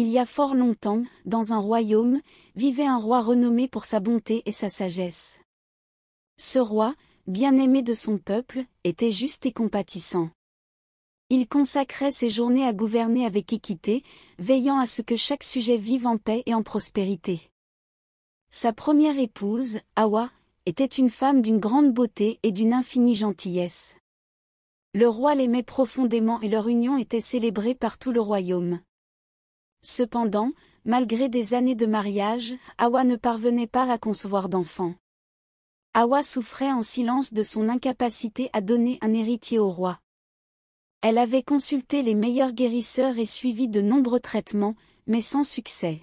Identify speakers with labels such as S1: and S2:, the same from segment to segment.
S1: Il y a fort longtemps, dans un royaume, vivait un roi renommé pour sa bonté et sa sagesse. Ce roi, bien-aimé de son peuple, était juste et compatissant. Il consacrait ses journées à gouverner avec équité, veillant à ce que chaque sujet vive en paix et en prospérité. Sa première épouse, Awa, était une femme d'une grande beauté et d'une infinie gentillesse. Le roi l'aimait profondément et leur union était célébrée par tout le royaume. Cependant, malgré des années de mariage, Awa ne parvenait pas à concevoir d'enfant. Awa souffrait en silence de son incapacité à donner un héritier au roi. Elle avait consulté les meilleurs guérisseurs et suivi de nombreux traitements, mais sans succès.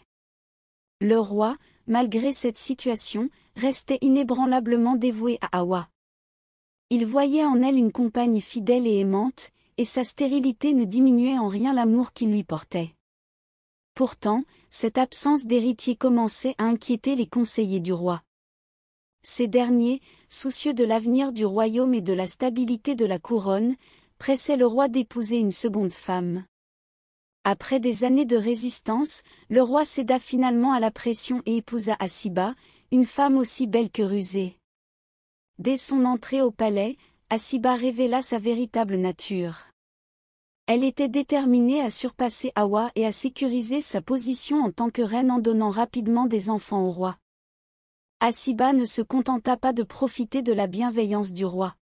S1: Le roi, malgré cette situation, restait inébranlablement dévoué à Awa. Il voyait en elle une compagne fidèle et aimante, et sa stérilité ne diminuait en rien l'amour qu'il lui portait. Pourtant, cette absence d'héritier commençait à inquiéter les conseillers du roi. Ces derniers, soucieux de l'avenir du royaume et de la stabilité de la couronne, pressaient le roi d'épouser une seconde femme. Après des années de résistance, le roi céda finalement à la pression et épousa Asiba, une femme aussi belle que rusée. Dès son entrée au palais, Asiba révéla sa véritable nature. Elle était déterminée à surpasser Hawa et à sécuriser sa position en tant que reine en donnant rapidement des enfants au roi. Asiba ne se contenta pas de profiter de la bienveillance du roi.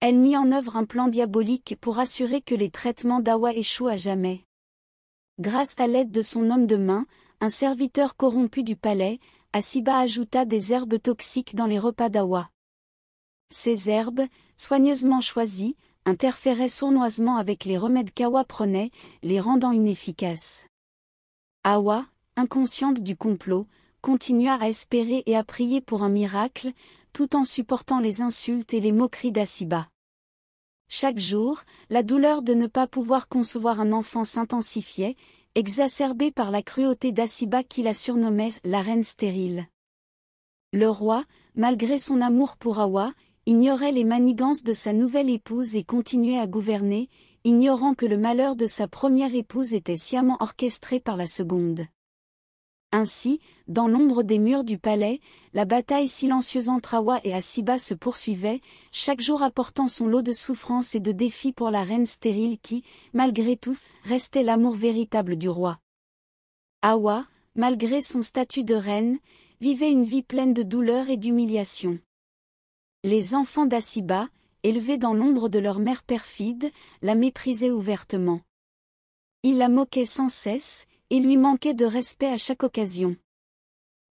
S1: Elle mit en œuvre un plan diabolique pour assurer que les traitements d'Awa échouent à jamais. Grâce à l'aide de son homme de main, un serviteur corrompu du palais, Asiba ajouta des herbes toxiques dans les repas d'Awa. Ces herbes, soigneusement choisies, interférait sournoisement avec les remèdes qu'Awa prenait, les rendant inefficaces. Awa, inconsciente du complot, continua à espérer et à prier pour un miracle, tout en supportant les insultes et les moqueries d'Asiba. Chaque jour, la douleur de ne pas pouvoir concevoir un enfant s'intensifiait, exacerbée par la cruauté d'Asiba qui la surnommait la reine stérile. Le roi, malgré son amour pour Awa, ignorait les manigances de sa nouvelle épouse et continuait à gouverner, ignorant que le malheur de sa première épouse était sciemment orchestré par la seconde. Ainsi, dans l'ombre des murs du palais, la bataille silencieuse entre Awa et Asiba se poursuivait, chaque jour apportant son lot de souffrances et de défis pour la reine stérile qui, malgré tout, restait l'amour véritable du roi. Awa, malgré son statut de reine, vivait une vie pleine de douleur et d'humiliation. Les enfants d'Asiba, élevés dans l'ombre de leur mère perfide, la méprisaient ouvertement. Ils la moquaient sans cesse, et lui manquaient de respect à chaque occasion.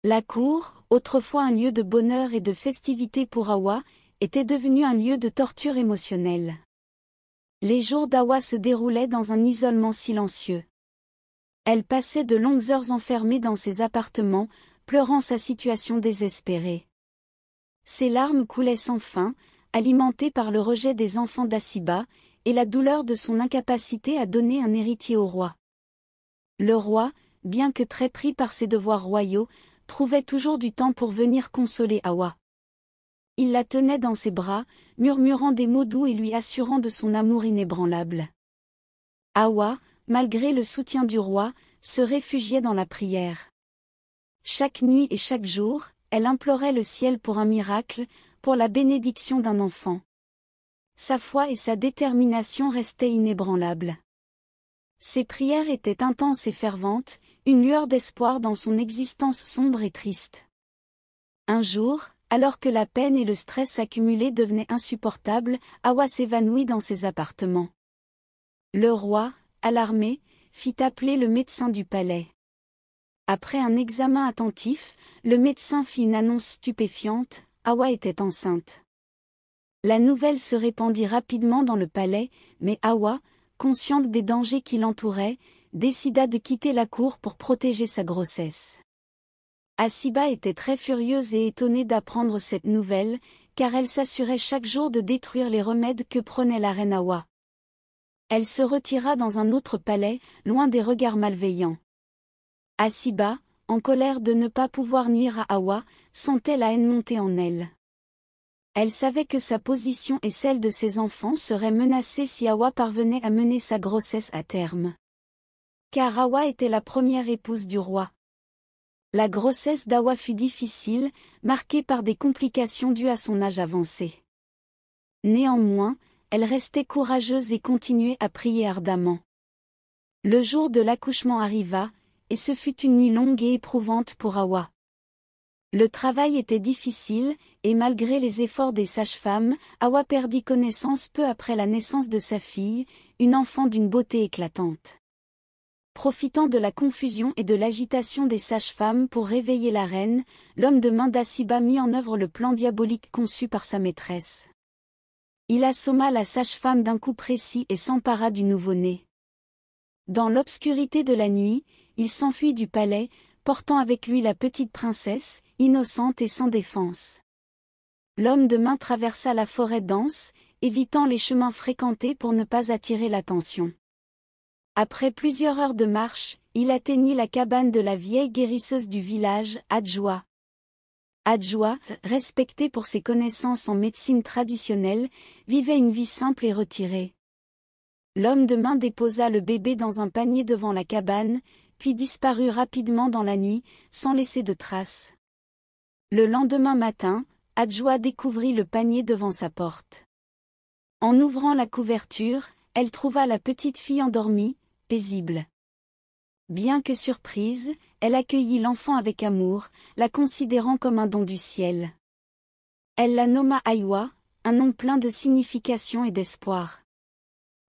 S1: La cour, autrefois un lieu de bonheur et de festivité pour Awa, était devenue un lieu de torture émotionnelle. Les jours d'Awa se déroulaient dans un isolement silencieux. Elle passait de longues heures enfermée dans ses appartements, pleurant sa situation désespérée. Ses larmes coulaient sans fin, alimentées par le rejet des enfants d'Asiba, et la douleur de son incapacité à donner un héritier au roi. Le roi, bien que très pris par ses devoirs royaux, trouvait toujours du temps pour venir consoler Awa. Il la tenait dans ses bras, murmurant des mots doux et lui assurant de son amour inébranlable. Awa, malgré le soutien du roi, se réfugiait dans la prière. Chaque nuit et chaque jour, elle implorait le ciel pour un miracle, pour la bénédiction d'un enfant. Sa foi et sa détermination restaient inébranlables. Ses prières étaient intenses et ferventes, une lueur d'espoir dans son existence sombre et triste. Un jour, alors que la peine et le stress accumulés devenaient insupportables, Awa s'évanouit dans ses appartements. Le roi, alarmé, fit appeler le médecin du palais. Après un examen attentif, le médecin fit une annonce stupéfiante, Awa était enceinte. La nouvelle se répandit rapidement dans le palais, mais Awa, consciente des dangers qui l'entouraient, décida de quitter la cour pour protéger sa grossesse. Asiba était très furieuse et étonnée d'apprendre cette nouvelle, car elle s'assurait chaque jour de détruire les remèdes que prenait la reine Awa. Elle se retira dans un autre palais, loin des regards malveillants. Asiba, en colère de ne pas pouvoir nuire à Awa, sentait la haine monter en elle. Elle savait que sa position et celle de ses enfants seraient menacées si Awa parvenait à mener sa grossesse à terme. Car Awa était la première épouse du roi. La grossesse d'Awa fut difficile, marquée par des complications dues à son âge avancé. Néanmoins, elle restait courageuse et continuait à prier ardemment. Le jour de l'accouchement arriva, et ce fut une nuit longue et éprouvante pour Awa. Le travail était difficile, et malgré les efforts des sages-femmes, Awa perdit connaissance peu après la naissance de sa fille, une enfant d'une beauté éclatante. Profitant de la confusion et de l'agitation des sages-femmes pour réveiller la reine, l'homme de main mit en œuvre le plan diabolique conçu par sa maîtresse. Il assomma la sage-femme d'un coup précis et s'empara du nouveau-né. Dans l'obscurité de la nuit, il s'enfuit du palais, portant avec lui la petite princesse, innocente et sans défense. L'homme de main traversa la forêt dense, évitant les chemins fréquentés pour ne pas attirer l'attention. Après plusieurs heures de marche, il atteignit la cabane de la vieille guérisseuse du village, Adjoa. Adjoa, respectée pour ses connaissances en médecine traditionnelle, vivait une vie simple et retirée. L'homme de main déposa le bébé dans un panier devant la cabane, puis disparut rapidement dans la nuit, sans laisser de traces. Le lendemain matin, Adjoa découvrit le panier devant sa porte. En ouvrant la couverture, elle trouva la petite fille endormie, paisible. Bien que surprise, elle accueillit l'enfant avec amour, la considérant comme un don du ciel. Elle la nomma Aïwa, un nom plein de signification et d'espoir.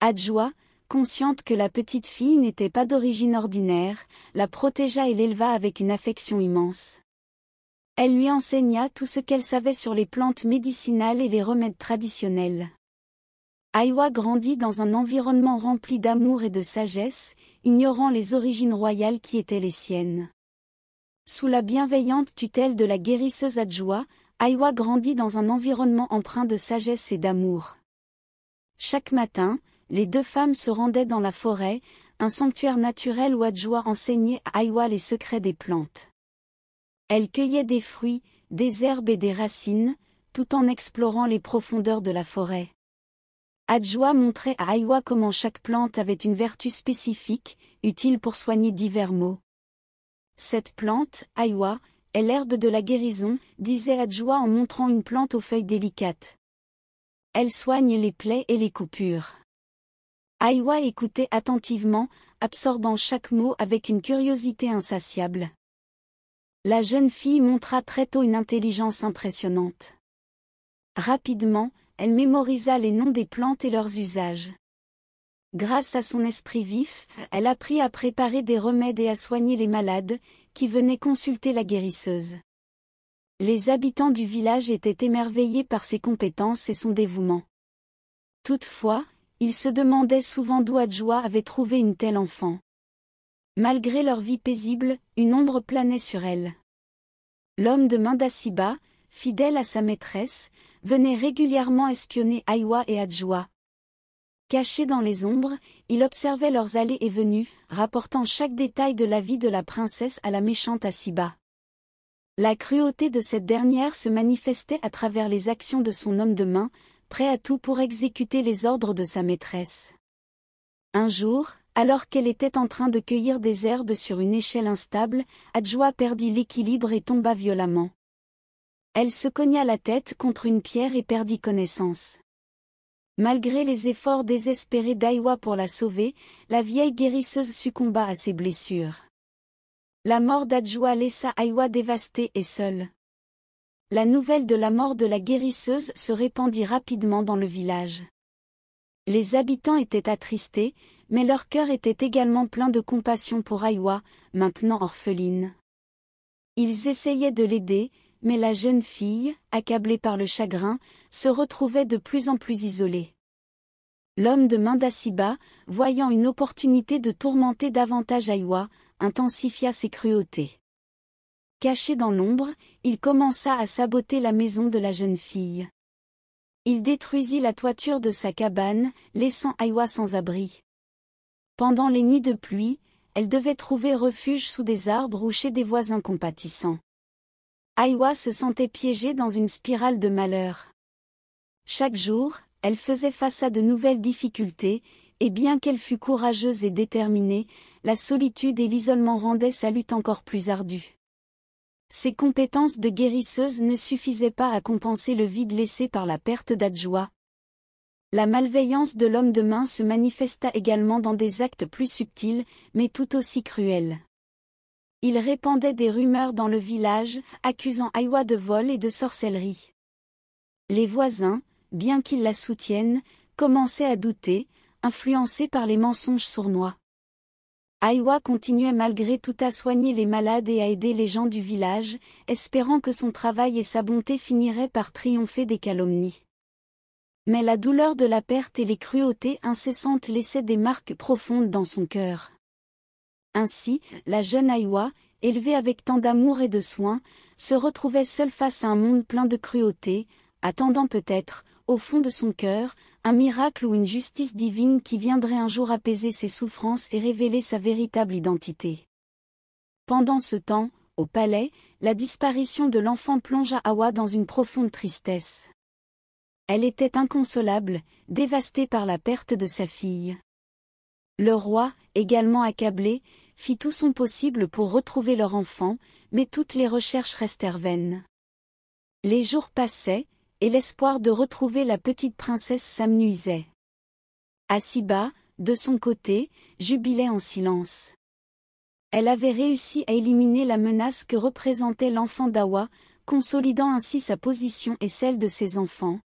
S1: Adjoa, consciente que la petite fille n'était pas d'origine ordinaire, la protégea et l'éleva avec une affection immense. Elle lui enseigna tout ce qu'elle savait sur les plantes médicinales et les remèdes traditionnels. Aiwa grandit dans un environnement rempli d'amour et de sagesse, ignorant les origines royales qui étaient les siennes. Sous la bienveillante tutelle de la guérisseuse Adjoa, Aiwa grandit dans un environnement empreint de sagesse et d'amour. Chaque matin, les deux femmes se rendaient dans la forêt, un sanctuaire naturel où Adjoa enseignait à Aïwa les secrets des plantes. Elle cueillait des fruits, des herbes et des racines, tout en explorant les profondeurs de la forêt. Adjoa montrait à Aïwa comment chaque plante avait une vertu spécifique, utile pour soigner divers maux. Cette plante, Aïwa, est l'herbe de la guérison, disait Adjoa en montrant une plante aux feuilles délicates. Elle soigne les plaies et les coupures. Aïwa écoutait attentivement, absorbant chaque mot avec une curiosité insatiable. La jeune fille montra très tôt une intelligence impressionnante. Rapidement, elle mémorisa les noms des plantes et leurs usages. Grâce à son esprit vif, elle apprit à préparer des remèdes et à soigner les malades, qui venaient consulter la guérisseuse. Les habitants du village étaient émerveillés par ses compétences et son dévouement. Toutefois, il se demandaient souvent d'où Adjoa avait trouvé une telle enfant. Malgré leur vie paisible, une ombre planait sur elle. L'homme de d'Asiba, fidèle à sa maîtresse, venait régulièrement espionner Aïwa et Adjoa. Caché dans les ombres, il observait leurs allées et venues, rapportant chaque détail de la vie de la princesse à la méchante Asiba. La cruauté de cette dernière se manifestait à travers les actions de son homme de main, prêt à tout pour exécuter les ordres de sa maîtresse. Un jour, alors qu'elle était en train de cueillir des herbes sur une échelle instable, Adjoa perdit l'équilibre et tomba violemment. Elle se cogna la tête contre une pierre et perdit connaissance. Malgré les efforts désespérés d'Aiwa pour la sauver, la vieille guérisseuse succomba à ses blessures. La mort d'Adjoa laissa Aiwa dévastée et seule. La nouvelle de la mort de la guérisseuse se répandit rapidement dans le village. Les habitants étaient attristés, mais leur cœur était également plein de compassion pour Aiwa, maintenant orpheline. Ils essayaient de l'aider, mais la jeune fille, accablée par le chagrin, se retrouvait de plus en plus isolée. L'homme de Mindasiba, voyant une opportunité de tourmenter davantage Aiwa, intensifia ses cruautés. Caché dans l'ombre, il commença à saboter la maison de la jeune fille. Il détruisit la toiture de sa cabane, laissant Aiwa sans abri. Pendant les nuits de pluie, elle devait trouver refuge sous des arbres ou chez des voisins compatissants. Aïwa se sentait piégée dans une spirale de malheur. Chaque jour, elle faisait face à de nouvelles difficultés, et bien qu'elle fût courageuse et déterminée, la solitude et l'isolement rendaient sa lutte encore plus ardue. Ses compétences de guérisseuse ne suffisaient pas à compenser le vide laissé par la perte d'Adjoa. La malveillance de l'homme de main se manifesta également dans des actes plus subtils, mais tout aussi cruels. Il répandait des rumeurs dans le village, accusant Aïwa de vol et de sorcellerie. Les voisins, bien qu'ils la soutiennent, commençaient à douter, influencés par les mensonges sournois. Aiwa continuait malgré tout à soigner les malades et à aider les gens du village, espérant que son travail et sa bonté finiraient par triompher des calomnies. Mais la douleur de la perte et les cruautés incessantes laissaient des marques profondes dans son cœur. Ainsi, la jeune Aiwa, élevée avec tant d'amour et de soins, se retrouvait seule face à un monde plein de cruautés, attendant peut-être, au fond de son cœur, un miracle ou une justice divine qui viendrait un jour apaiser ses souffrances et révéler sa véritable identité. Pendant ce temps, au palais, la disparition de l'enfant plongea Hawa dans une profonde tristesse. Elle était inconsolable, dévastée par la perte de sa fille. Le roi, également accablé, fit tout son possible pour retrouver leur enfant, mais toutes les recherches restèrent vaines. Les jours passaient, et l'espoir de retrouver la petite princesse s'amenuisait. Asiba, de son côté, jubilait en silence. Elle avait réussi à éliminer la menace que représentait l'enfant d'Awa, consolidant ainsi sa position et celle de ses enfants.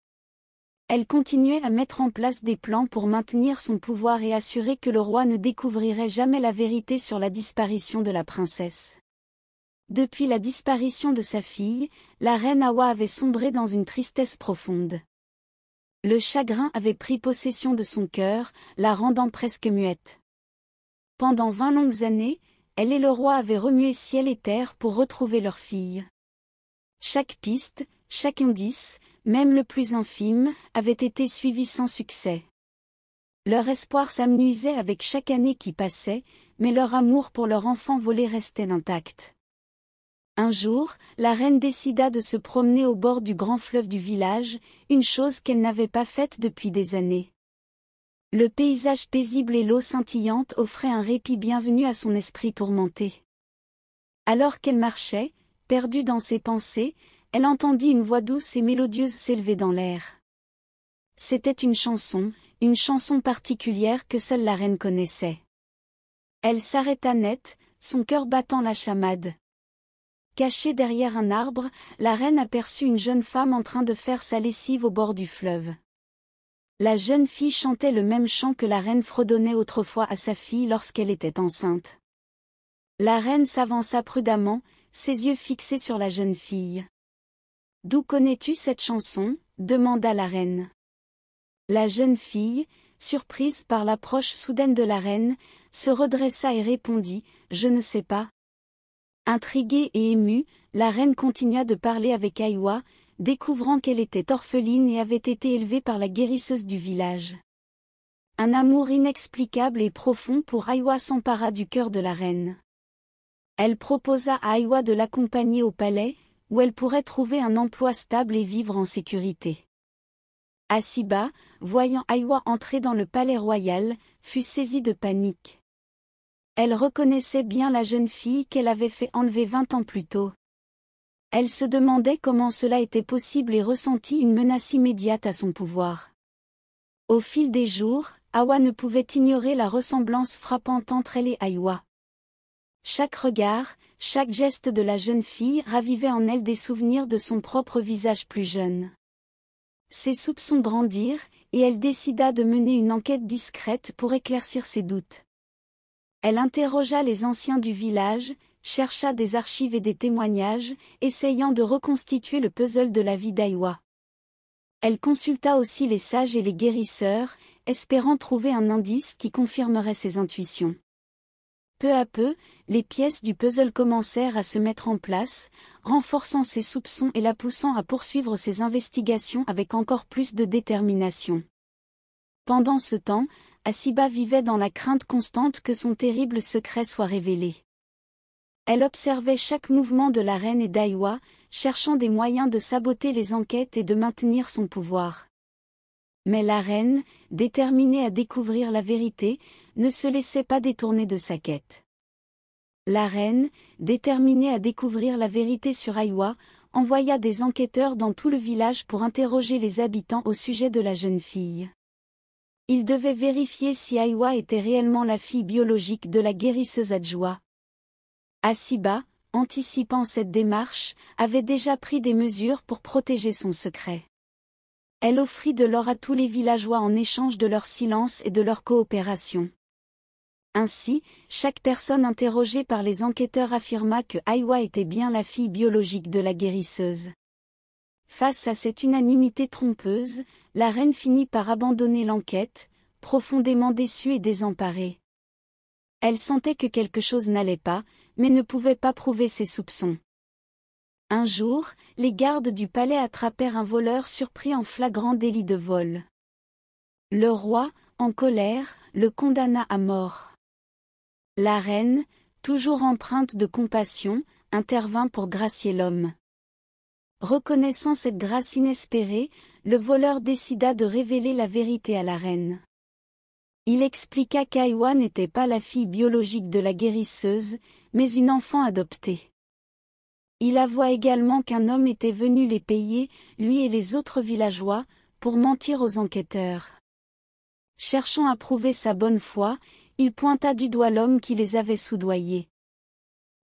S1: Elle continuait à mettre en place des plans pour maintenir son pouvoir et assurer que le roi ne découvrirait jamais la vérité sur la disparition de la princesse. Depuis la disparition de sa fille, la reine Awa avait sombré dans une tristesse profonde. Le chagrin avait pris possession de son cœur, la rendant presque muette. Pendant vingt longues années, elle et le roi avaient remué ciel et terre pour retrouver leur fille. Chaque piste, chaque indice, même le plus infime, avait été suivi sans succès. Leur espoir s'amenuisait avec chaque année qui passait, mais leur amour pour leur enfant volé restait intact. Un jour, la reine décida de se promener au bord du grand fleuve du village, une chose qu'elle n'avait pas faite depuis des années. Le paysage paisible et l'eau scintillante offraient un répit bienvenu à son esprit tourmenté. Alors qu'elle marchait, perdue dans ses pensées, elle entendit une voix douce et mélodieuse s'élever dans l'air. C'était une chanson, une chanson particulière que seule la reine connaissait. Elle s'arrêta net, son cœur battant la chamade. Cachée derrière un arbre, la reine aperçut une jeune femme en train de faire sa lessive au bord du fleuve. La jeune fille chantait le même chant que la reine fredonnait autrefois à sa fille lorsqu'elle était enceinte. La reine s'avança prudemment, ses yeux fixés sur la jeune fille. D'où connais-tu cette chanson demanda la reine. La jeune fille, surprise par l'approche soudaine de la reine, se redressa et répondit Je ne sais pas, Intriguée et émue, la reine continua de parler avec Aiwa, découvrant qu'elle était orpheline et avait été élevée par la guérisseuse du village. Un amour inexplicable et profond pour Aiwa s'empara du cœur de la reine. Elle proposa à Aiwa de l'accompagner au palais, où elle pourrait trouver un emploi stable et vivre en sécurité. Asiba, voyant Aiwa entrer dans le palais royal, fut saisie de panique. Elle reconnaissait bien la jeune fille qu'elle avait fait enlever vingt ans plus tôt. Elle se demandait comment cela était possible et ressentit une menace immédiate à son pouvoir. Au fil des jours, Awa ne pouvait ignorer la ressemblance frappante entre elle et Aiwa. Chaque regard, chaque geste de la jeune fille ravivait en elle des souvenirs de son propre visage plus jeune. Ses soupçons grandirent, et elle décida de mener une enquête discrète pour éclaircir ses doutes. Elle interrogea les anciens du village, chercha des archives et des témoignages, essayant de reconstituer le puzzle de la vie d'Aïwa. Elle consulta aussi les sages et les guérisseurs, espérant trouver un indice qui confirmerait ses intuitions. Peu à peu, les pièces du puzzle commencèrent à se mettre en place, renforçant ses soupçons et la poussant à poursuivre ses investigations avec encore plus de détermination. Pendant ce temps, Asiba vivait dans la crainte constante que son terrible secret soit révélé. Elle observait chaque mouvement de la reine et d'Aiwa, cherchant des moyens de saboter les enquêtes et de maintenir son pouvoir. Mais la reine, déterminée à découvrir la vérité, ne se laissait pas détourner de sa quête. La reine, déterminée à découvrir la vérité sur Aiwa, envoya des enquêteurs dans tout le village pour interroger les habitants au sujet de la jeune fille. Il devait vérifier si Aiwa était réellement la fille biologique de la guérisseuse Adjoa. Asiba, anticipant cette démarche, avait déjà pris des mesures pour protéger son secret. Elle offrit de l'or à tous les villageois en échange de leur silence et de leur coopération. Ainsi, chaque personne interrogée par les enquêteurs affirma que Aiwa était bien la fille biologique de la guérisseuse. Face à cette unanimité trompeuse, la reine finit par abandonner l'enquête, profondément déçue et désemparée. Elle sentait que quelque chose n'allait pas, mais ne pouvait pas prouver ses soupçons. Un jour, les gardes du palais attrapèrent un voleur surpris en flagrant délit de vol. Le roi, en colère, le condamna à mort. La reine, toujours empreinte de compassion, intervint pour gracier l'homme. Reconnaissant cette grâce inespérée, le voleur décida de révéler la vérité à la reine. Il expliqua qu'Aiwa n'était pas la fille biologique de la guérisseuse, mais une enfant adoptée. Il avoua également qu'un homme était venu les payer, lui et les autres villageois, pour mentir aux enquêteurs. Cherchant à prouver sa bonne foi, il pointa du doigt l'homme qui les avait soudoyés.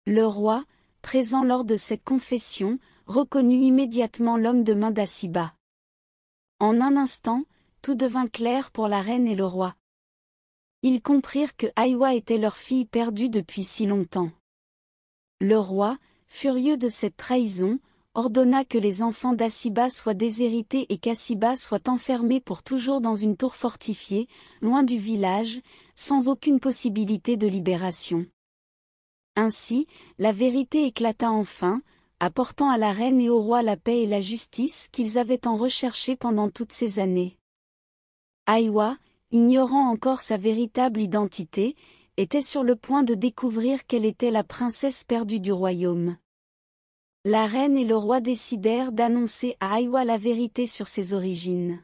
S1: Le roi, présent lors de cette confession, reconnut immédiatement l'homme de main d'Asiba. En un instant, tout devint clair pour la reine et le roi. Ils comprirent que Aïwa était leur fille perdue depuis si longtemps. Le roi, furieux de cette trahison, ordonna que les enfants d'Asiba soient déshérités et qu'Asiba soit enfermé pour toujours dans une tour fortifiée, loin du village, sans aucune possibilité de libération. Ainsi, la vérité éclata enfin, apportant à la reine et au roi la paix et la justice qu'ils avaient en recherché pendant toutes ces années. Aiwa, ignorant encore sa véritable identité, était sur le point de découvrir qu'elle était la princesse perdue du royaume. La reine et le roi décidèrent d'annoncer à Aiwa la vérité sur ses origines.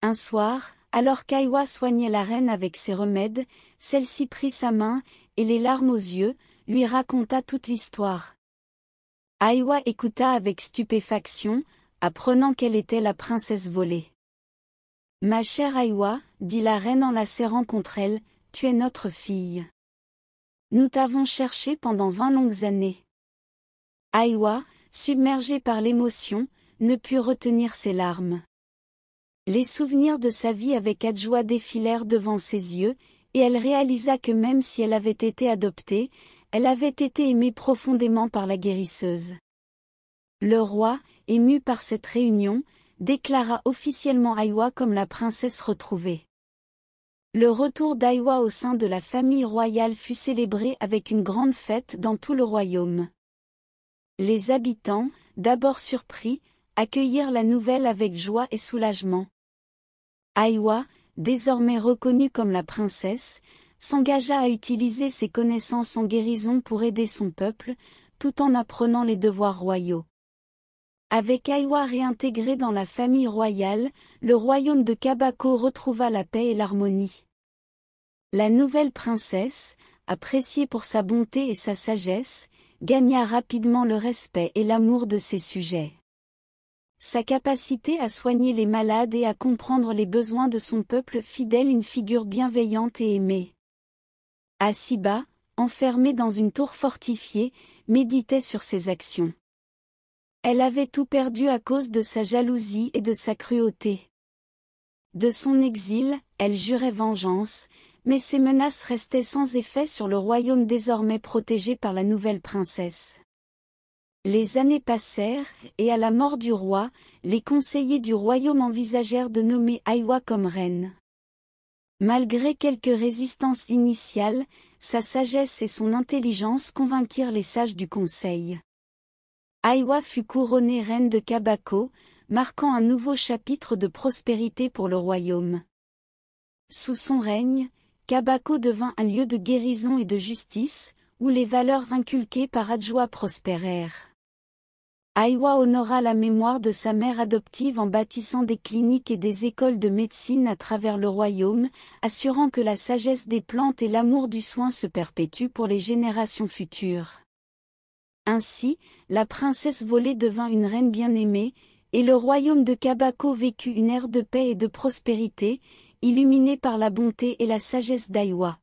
S1: Un soir, alors qu'Aiwa soignait la reine avec ses remèdes, celle-ci prit sa main, et les larmes aux yeux, lui raconta toute l'histoire. Aiwa écouta avec stupéfaction, apprenant qu'elle était la princesse volée. Ma chère Aiwa, dit la reine en la serrant contre elle, tu es notre fille. Nous t'avons cherchée pendant vingt longues années. Aiwa, submergée par l'émotion, ne put retenir ses larmes. Les souvenirs de sa vie avec Adjoa défilèrent devant ses yeux, et elle réalisa que même si elle avait été adoptée, elle avait été aimée profondément par la guérisseuse. Le roi, ému par cette réunion, déclara officiellement Aïwa comme la princesse retrouvée. Le retour d'Aiwa au sein de la famille royale fut célébré avec une grande fête dans tout le royaume. Les habitants, d'abord surpris, accueillirent la nouvelle avec joie et soulagement. Aïwa désormais reconnue comme la princesse, s'engagea à utiliser ses connaissances en guérison pour aider son peuple, tout en apprenant les devoirs royaux. Avec Aïwa réintégré dans la famille royale, le royaume de Kabako retrouva la paix et l'harmonie. La nouvelle princesse, appréciée pour sa bonté et sa sagesse, gagna rapidement le respect et l'amour de ses sujets. Sa capacité à soigner les malades et à comprendre les besoins de son peuple fit d'elle une figure bienveillante et aimée. Asiba, enfermée dans une tour fortifiée, méditait sur ses actions. Elle avait tout perdu à cause de sa jalousie et de sa cruauté. De son exil, elle jurait vengeance, mais ses menaces restaient sans effet sur le royaume désormais protégé par la nouvelle princesse. Les années passèrent, et à la mort du roi, les conseillers du royaume envisagèrent de nommer Aiwa comme reine. Malgré quelques résistances initiales, sa sagesse et son intelligence convainquirent les sages du conseil. Aiwa fut couronnée reine de Kabako, marquant un nouveau chapitre de prospérité pour le royaume. Sous son règne, Kabako devint un lieu de guérison et de justice, où les valeurs inculquées par Adjoa prospérèrent. Aiwa honora la mémoire de sa mère adoptive en bâtissant des cliniques et des écoles de médecine à travers le royaume, assurant que la sagesse des plantes et l'amour du soin se perpétuent pour les générations futures. Ainsi, la princesse volée devint une reine bien-aimée, et le royaume de Kabako vécut une ère de paix et de prospérité, illuminée par la bonté et la sagesse d'Aiwa.